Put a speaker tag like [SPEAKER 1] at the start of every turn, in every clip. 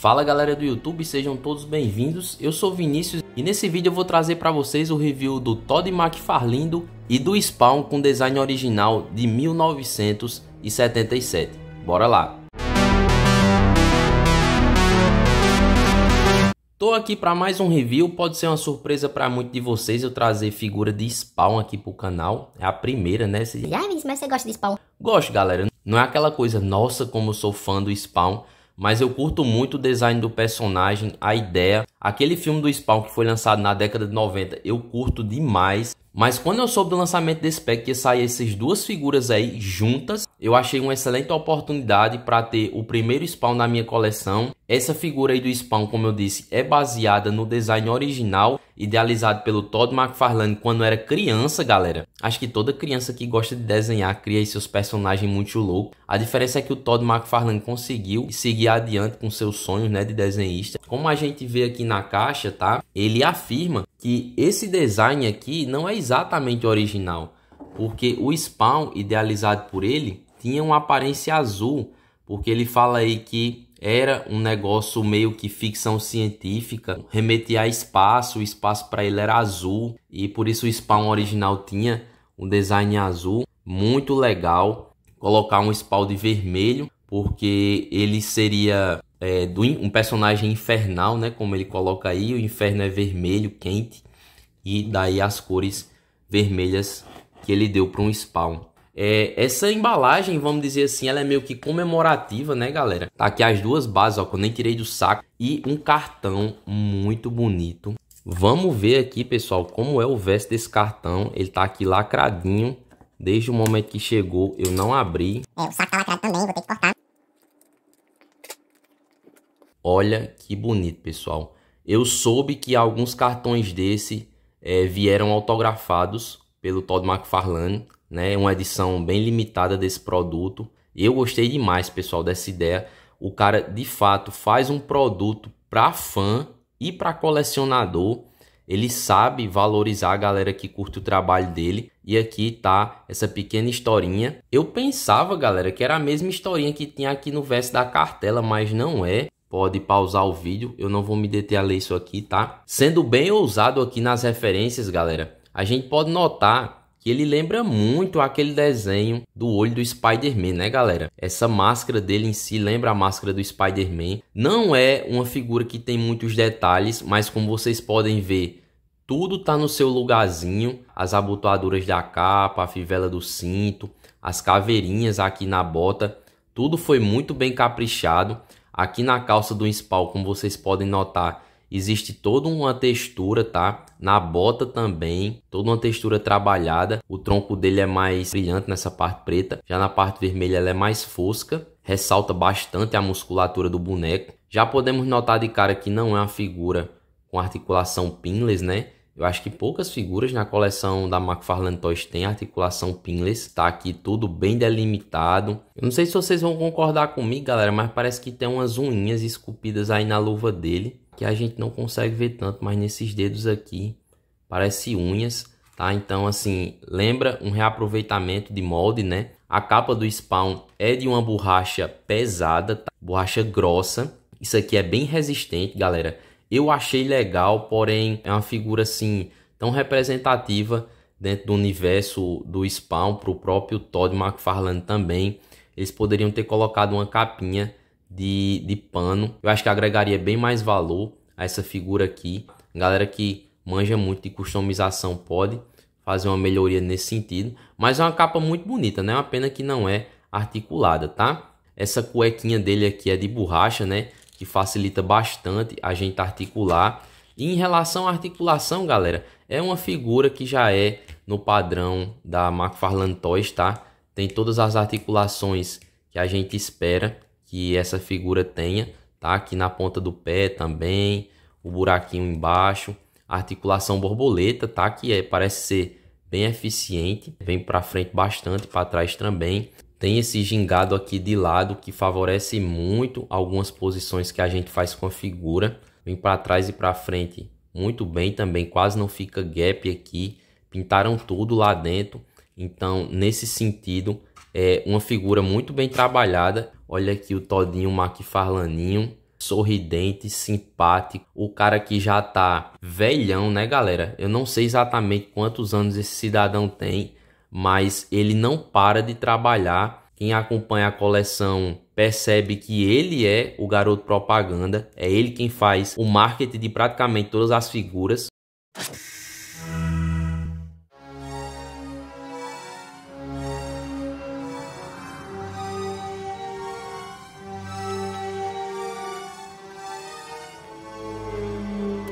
[SPEAKER 1] Fala galera do YouTube, sejam todos bem-vindos. Eu sou Vinícius e nesse vídeo eu vou trazer para vocês o review do Todd McFarlindo e do Spawn com design original de 1977. Bora lá! Tô aqui para mais um review, pode ser uma surpresa para muitos de vocês eu trazer figura de Spawn aqui pro canal. É a primeira, né? Você... mas você gosta de Spawn? Gosto, galera. Não é aquela coisa, nossa, como eu sou fã do Spawn mas eu curto muito o design do personagem, a ideia. Aquele filme do Spawn que foi lançado na década de 90, eu curto demais. Mas quando eu soube do lançamento desse pack que sair essas duas figuras aí juntas, eu achei uma excelente oportunidade para ter o primeiro spawn na minha coleção. Essa figura aí do spawn, como eu disse, é baseada no design original, idealizado pelo Todd McFarlane quando era criança, galera. Acho que toda criança que gosta de desenhar cria seus personagens muito loucos. A diferença é que o Todd McFarlane conseguiu seguir adiante com seus sonhos né, de desenhista. Como a gente vê aqui na caixa, tá? Ele afirma que esse design aqui não é exatamente original, porque o spawn idealizado por ele tinha uma aparência azul, porque ele fala aí que era um negócio meio que ficção científica, remetia a espaço, o espaço para ele era azul e por isso o spawn original tinha um design azul muito legal. Colocar um spawn de vermelho porque ele seria é, do, um personagem infernal, né? Como ele coloca aí, o inferno é vermelho, quente, e daí as cores vermelhas que ele deu para um spawn. É, essa embalagem, vamos dizer assim, ela é meio que comemorativa, né, galera? Tá aqui as duas bases, ó, que eu nem tirei do saco. E um cartão muito bonito. Vamos ver aqui, pessoal, como é o verso desse cartão. Ele tá aqui lacradinho. Desde o momento que chegou, eu não abri. É, o saco tá lacrado também, vou ter que cortar. Olha que bonito, pessoal. Eu soube que alguns cartões desse é, vieram autografados pelo Todd McFarlane, né? É uma edição bem limitada desse produto. Eu gostei demais, pessoal, dessa ideia. O cara, de fato, faz um produto para fã e para colecionador. Ele sabe valorizar a galera que curte o trabalho dele. E aqui tá essa pequena historinha. Eu pensava, galera, que era a mesma historinha que tinha aqui no verso da cartela, mas não é pode pausar o vídeo, eu não vou me deter a ler isso aqui, tá? Sendo bem ousado aqui nas referências, galera, a gente pode notar que ele lembra muito aquele desenho do olho do Spider-Man, né, galera? Essa máscara dele em si lembra a máscara do Spider-Man. Não é uma figura que tem muitos detalhes, mas como vocês podem ver, tudo tá no seu lugarzinho, as abotoaduras da capa, a fivela do cinto, as caveirinhas aqui na bota, tudo foi muito bem caprichado. Aqui na calça do Inspal, como vocês podem notar, existe toda uma textura, tá? Na bota também, toda uma textura trabalhada. O tronco dele é mais brilhante nessa parte preta, já na parte vermelha ela é mais fosca. Ressalta bastante a musculatura do boneco. Já podemos notar de cara que não é uma figura com articulação pinless, né? Eu acho que poucas figuras na coleção da McFarlane Toys têm articulação pinless, está aqui tudo bem delimitado. Eu não sei se vocês vão concordar comigo, galera, mas parece que tem umas unhas esculpidas aí na luva dele, que a gente não consegue ver tanto, mas nesses dedos aqui parece unhas, tá? Então, assim, lembra um reaproveitamento de molde, né? A capa do Spawn é de uma borracha pesada, tá? borracha grossa. Isso aqui é bem resistente, galera. Eu achei legal, porém é uma figura assim tão representativa dentro do universo do Spawn para o próprio Todd McFarlane também. Eles poderiam ter colocado uma capinha de, de pano. Eu acho que agregaria bem mais valor a essa figura aqui. Galera que manja muito de customização pode fazer uma melhoria nesse sentido. Mas é uma capa muito bonita, né? Uma pena que não é articulada, tá? Essa cuequinha dele aqui é de borracha, né? que facilita bastante a gente articular. E em relação à articulação, galera, é uma figura que já é no padrão da McFarlane Toys, tá? Tem todas as articulações que a gente espera que essa figura tenha, tá? Aqui na ponta do pé também, o buraquinho embaixo, articulação borboleta, tá? Que é, parece ser bem eficiente, vem para frente bastante, para trás também. Tem esse gingado aqui de lado que favorece muito algumas posições que a gente faz com a figura. Vem para trás e para frente muito bem também, quase não fica gap aqui. Pintaram tudo lá dentro. Então, nesse sentido, é uma figura muito bem trabalhada. Olha aqui o Todinho Maquifarlaninho, sorridente, simpático. O cara que já tá velhão, né, galera? Eu não sei exatamente quantos anos esse cidadão tem, mas ele não para de trabalhar. Quem acompanha a coleção percebe que ele é o garoto propaganda, é ele quem faz o marketing de praticamente todas as figuras.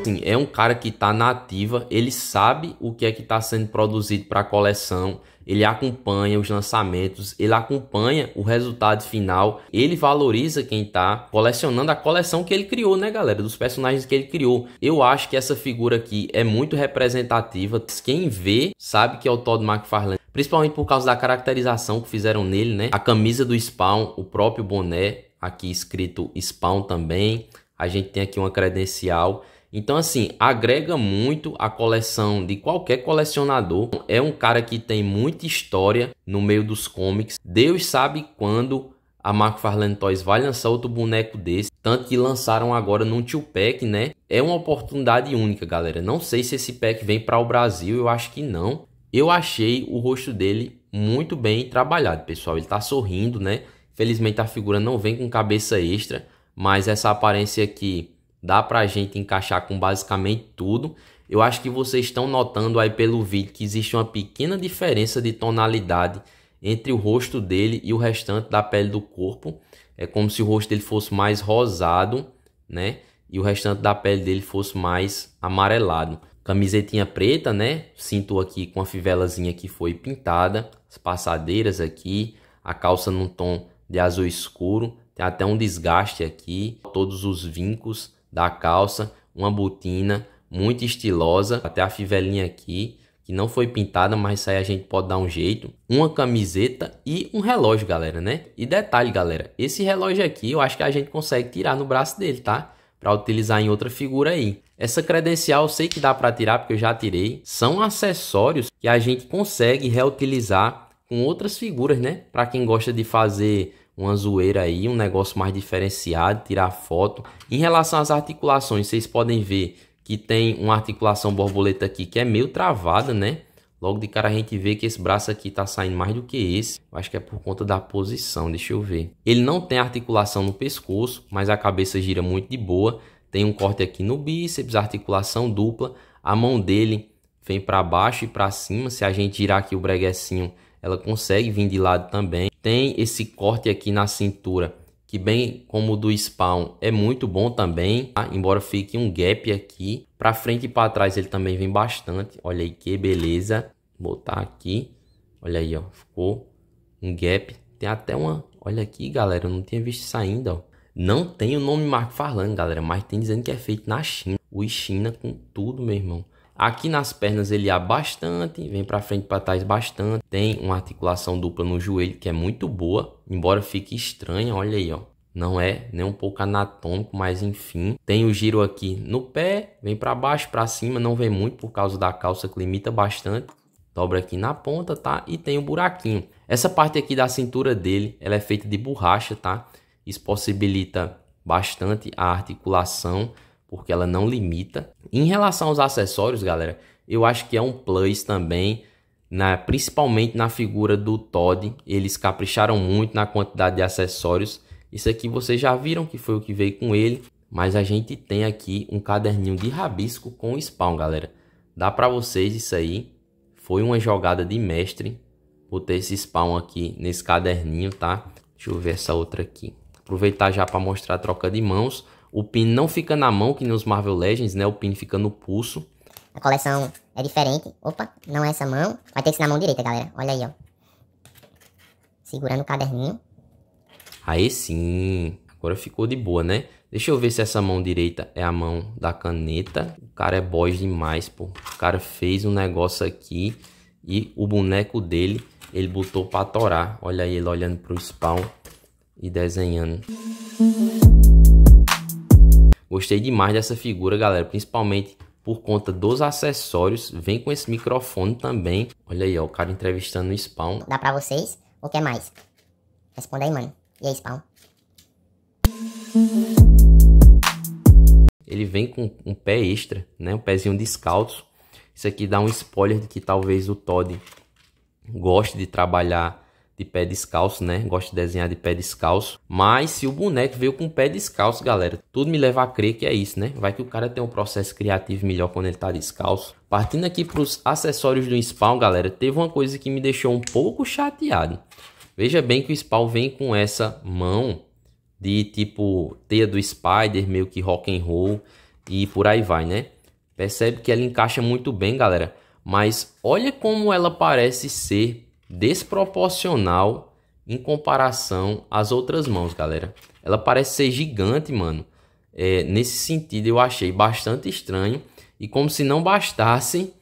[SPEAKER 1] Sim, é um cara que está na ativa, ele sabe o que é que está sendo produzido para a coleção, ele acompanha os lançamentos, ele acompanha o resultado final, ele valoriza quem está colecionando a coleção que ele criou, né, galera? Dos personagens que ele criou. Eu acho que essa figura aqui é muito representativa. Quem vê sabe que é o Todd McFarlane. Principalmente por causa da caracterização que fizeram nele, né? A camisa do Spawn, o próprio boné, aqui escrito Spawn também. A gente tem aqui uma credencial. Então, assim, agrega muito a coleção de qualquer colecionador. É um cara que tem muita história no meio dos cómics. Deus sabe quando a Mark Toys vai lançar outro boneco desse. Tanto que lançaram agora num tio pack, né? É uma oportunidade única, galera. Não sei se esse pack vem para o Brasil, eu acho que não. Eu achei o rosto dele muito bem trabalhado, pessoal. Ele tá sorrindo, né? Felizmente a figura não vem com cabeça extra, mas essa aparência aqui Dá para a gente encaixar com basicamente tudo. Eu acho que vocês estão notando aí pelo vídeo que existe uma pequena diferença de tonalidade entre o rosto dele e o restante da pele do corpo. É como se o rosto dele fosse mais rosado, né? E o restante da pele dele fosse mais amarelado. Camisetinha preta, né? Sinto aqui com a fivelazinha que foi pintada. As passadeiras aqui. A calça num tom de azul escuro. Tem até um desgaste aqui. Todos os vincos da calça, uma botina muito estilosa, até a fivelinha aqui, que não foi pintada, mas isso aí a gente pode dar um jeito. Uma camiseta e um relógio, galera, né? E detalhe, galera, esse relógio aqui eu acho que a gente consegue tirar no braço dele, tá? Para utilizar em outra figura aí. Essa credencial eu sei que dá para tirar, porque eu já tirei. São acessórios que a gente consegue reutilizar com outras figuras, né? Para quem gosta de fazer uma zoeira aí, um negócio mais diferenciado, tirar foto. Em relação às articulações, vocês podem ver que tem uma articulação borboleta aqui que é meio travada, né? Logo de cara a gente vê que esse braço aqui tá saindo mais do que esse. Acho que é por conta da posição, deixa eu ver. Ele não tem articulação no pescoço, mas a cabeça gira muito de boa. Tem um corte aqui no bíceps, articulação dupla. A mão dele vem para baixo e para cima. Se a gente girar aqui o breguecinho, ela consegue vir de lado também tem esse corte aqui na cintura, que bem como o do spawn é muito bom também, tá? embora fique um gap aqui. Para frente e para trás ele também vem bastante, olha aí que beleza. botar aqui, olha aí, ó, ficou um gap. Tem até uma, olha aqui galera, eu não tinha visto isso ainda, ó. Não tem o nome Marco Farlan, galera, mas tem dizendo que é feito na China. O China com tudo, meu irmão. Aqui nas pernas ele há bastante, vem para frente para trás bastante. Tem uma articulação dupla no joelho que é muito boa, embora fique estranha, olha aí, ó. Não é nem um pouco anatômico, mas enfim. Tem o giro aqui no pé, vem para baixo, para cima, não vem muito por causa da calça que limita bastante. Dobra aqui na ponta, tá? E tem o um buraquinho. Essa parte aqui da cintura dele, ela é feita de borracha, tá? Isso possibilita bastante a articulação porque ela não limita. Em relação aos acessórios, galera, eu acho que é um plus também, na, principalmente na figura do Todd. Eles capricharam muito na quantidade de acessórios. Isso aqui vocês já viram que foi o que veio com ele, mas a gente tem aqui um caderninho de rabisco com spawn, galera. Dá para vocês isso aí. Foi uma jogada de mestre. Botei esse spawn aqui nesse caderninho, tá? Deixa eu ver essa outra aqui. Aproveitar já para mostrar a troca de mãos. O pin não fica na mão, que nem os Marvel Legends, né? O pin fica no pulso. A coleção é diferente. Opa, não é essa mão. Vai ter que ser na mão direita, galera. Olha aí, ó. Segurando o caderninho. Aí sim. Agora ficou de boa, né? Deixa eu ver se essa mão direita é a mão da caneta. O cara é boy demais, pô. O cara fez um negócio aqui e o boneco dele, ele botou pra torar. Olha aí ele olhando pro spawn e desenhando. Gostei demais dessa figura, galera, principalmente por conta dos acessórios. Vem com esse microfone também. Olha aí, ó, o cara entrevistando no spawn. Dá pra vocês? O que mais? Responda aí, mano. E aí, spawn? Ele vem com um pé extra, né? Um pezinho descalço. Isso aqui dá um spoiler de que talvez o Todd goste de trabalhar de pé descalço, né? Gosto de desenhar de pé descalço. Mas se o boneco veio com o pé descalço, galera, tudo me leva a crer que é isso, né? Vai que o cara tem um processo criativo melhor quando ele tá descalço. Partindo aqui para os acessórios do spawn, galera, teve uma coisa que me deixou um pouco chateado. Veja bem que o spawn vem com essa mão de tipo teia do Spider, meio que rock and roll e por aí vai, né? Percebe que ela encaixa muito bem, galera. Mas olha como ela parece ser desproporcional em comparação às outras mãos, galera. Ela parece ser gigante, mano. É, nesse sentido, eu achei bastante estranho. E como se não bastasse,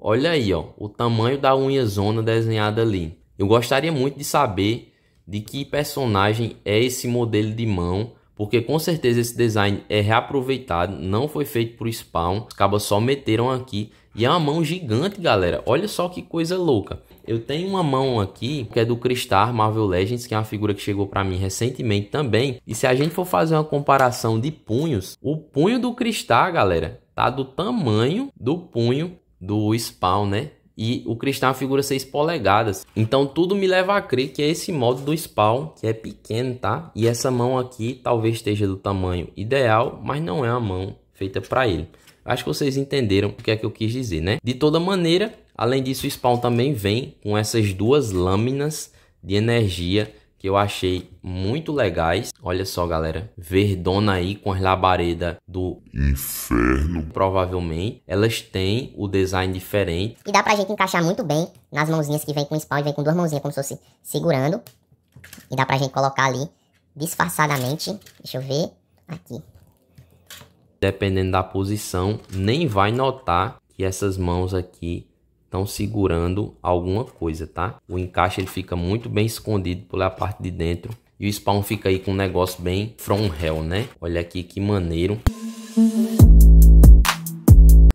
[SPEAKER 1] olha aí, ó, o tamanho da unha zona desenhada ali. Eu gostaria muito de saber de que personagem é esse modelo de mão, porque com certeza esse design é reaproveitado, não foi feito para o spawn, acaba só meteram aqui e é uma mão gigante, galera. Olha só que coisa louca. Eu tenho uma mão aqui que é do Cristar Marvel Legends, que é uma figura que chegou para mim recentemente também. E se a gente for fazer uma comparação de punhos, o punho do Cristar, galera, tá do tamanho do punho do Spawn, né? E o Cristal é uma figura 6 polegadas. Então tudo me leva a crer que é esse modo do Spawn, que é pequeno, tá? E essa mão aqui talvez esteja do tamanho ideal, mas não é a mão feita para ele. Acho que vocês entenderam o que é que eu quis dizer, né? De toda maneira, Além disso, o Spawn também vem com essas duas lâminas de energia que eu achei muito legais. Olha só, galera. Verdona aí com as labaredas do inferno. Provavelmente. Elas têm o design diferente. E dá pra gente encaixar muito bem nas mãozinhas que vem com spawn e vem com duas mãozinhas como se fosse segurando. E dá pra gente colocar ali disfarçadamente. Deixa eu ver. Aqui. Dependendo da posição, nem vai notar que essas mãos aqui estão segurando alguma coisa, tá? O encaixe ele fica muito bem escondido pela parte de dentro. E o spawn fica aí com um negócio bem from hell, né? Olha aqui que maneiro.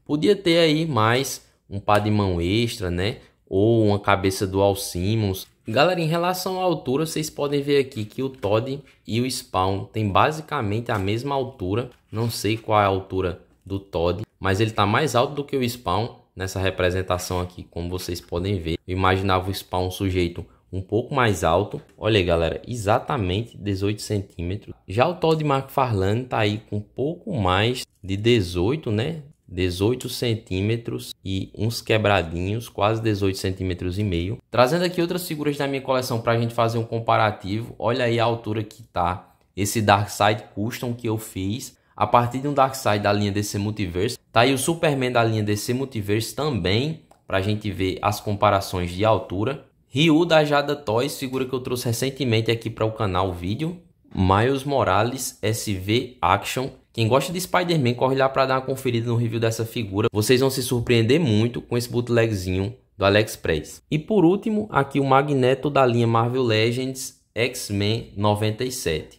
[SPEAKER 1] Podia ter aí mais um par de mão extra, né? Ou uma cabeça do Simmons. Galera, em relação à altura, vocês podem ver aqui que o Todd e o Spawn têm basicamente a mesma altura. Não sei qual é a altura do Todd, mas ele está mais alto do que o Spawn Nessa representação aqui, como vocês podem ver, eu imaginava o spawn um sujeito um pouco mais alto. Olha aí, galera, exatamente 18 centímetros. Já o Todd McFarlane tá aí com um pouco mais de 18, né? 18 centímetros e uns quebradinhos, quase 18 centímetros e meio. Trazendo aqui outras figuras da minha coleção para a gente fazer um comparativo. Olha aí a altura que tá esse Dark Side Custom que eu fiz a partir de um Darkseid da linha DC Multiverse. Tá aí o Superman da linha DC Multiverse também, pra gente ver as comparações de altura. Ryu da Jada Toys, figura que eu trouxe recentemente aqui para o canal o vídeo. Miles Morales SV Action. Quem gosta de Spider-Man, corre lá para dar uma conferida no review dessa figura. Vocês vão se surpreender muito com esse bootlegzinho do AliExpress. E por último, aqui o Magneto da linha Marvel Legends X-Men 97.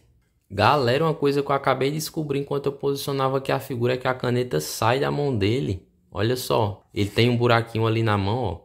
[SPEAKER 1] Galera, uma coisa que eu acabei de descobrir enquanto eu posicionava aqui a figura é que a caneta sai da mão dele. Olha só, ele tem um buraquinho ali na mão, ó.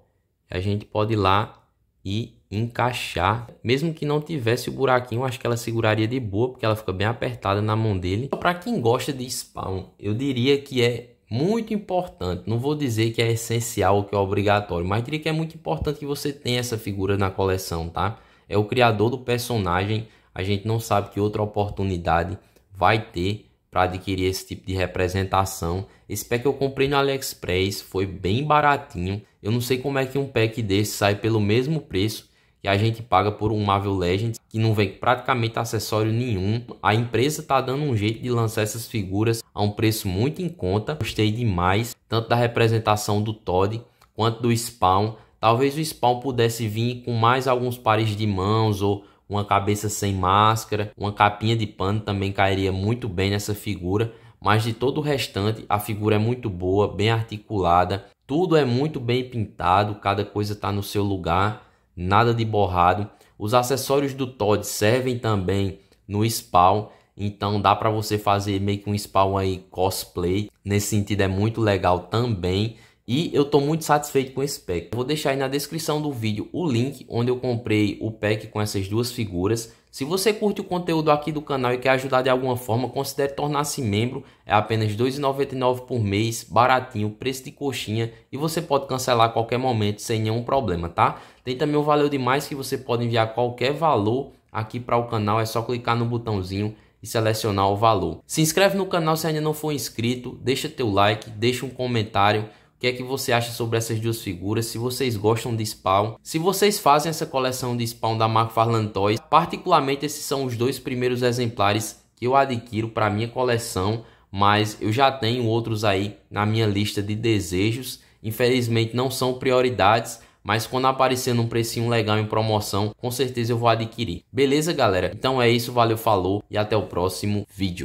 [SPEAKER 1] A gente pode ir lá e encaixar. Mesmo que não tivesse o buraquinho, acho que ela seguraria de boa, porque ela fica bem apertada na mão dele. Para quem gosta de spawn, eu diria que é muito importante. Não vou dizer que é essencial ou que é obrigatório, mas diria que é muito importante que você tenha essa figura na coleção, tá? É o criador do personagem a gente não sabe que outra oportunidade vai ter para adquirir esse tipo de representação. Esse pack eu comprei no AliExpress, foi bem baratinho. Eu não sei como é que um pack desse sai pelo mesmo preço que a gente paga por um Marvel Legends, que não vem praticamente acessório nenhum. A empresa está dando um jeito de lançar essas figuras a um preço muito em conta. Gostei demais, tanto da representação do Todd quanto do Spawn. Talvez o Spawn pudesse vir com mais alguns pares de mãos ou uma cabeça sem máscara, uma capinha de pano também cairia muito bem nessa figura, mas de todo o restante a figura é muito boa, bem articulada, tudo é muito bem pintado, cada coisa está no seu lugar, nada de borrado. Os acessórios do Todd servem também no spawn, então dá para você fazer meio que um spawn aí cosplay. Nesse sentido é muito legal também. E eu estou muito satisfeito com esse pack. vou deixar aí na descrição do vídeo o link onde eu comprei o pack com essas duas figuras. Se você curte o conteúdo aqui do canal e quer ajudar de alguma forma, considere tornar-se membro. É apenas R$ 2,99 por mês, baratinho, preço de coxinha. E você pode cancelar a qualquer momento sem nenhum problema, tá? Tem também o Valeu Demais que você pode enviar qualquer valor aqui para o canal. É só clicar no botãozinho e selecionar o valor. Se inscreve no canal se ainda não for inscrito. Deixa teu like, deixa um comentário. O que é que você acha sobre essas duas figuras? Se vocês gostam de Spawn, se vocês fazem essa coleção de Spawn da McFarlane Toys, particularmente esses são os dois primeiros exemplares que eu adquiro para minha coleção, mas eu já tenho outros aí na minha lista de desejos. Infelizmente não são prioridades, mas quando aparecer num precinho legal em promoção, com certeza eu vou adquirir. Beleza, galera? Então é isso, valeu, falou e até o próximo vídeo.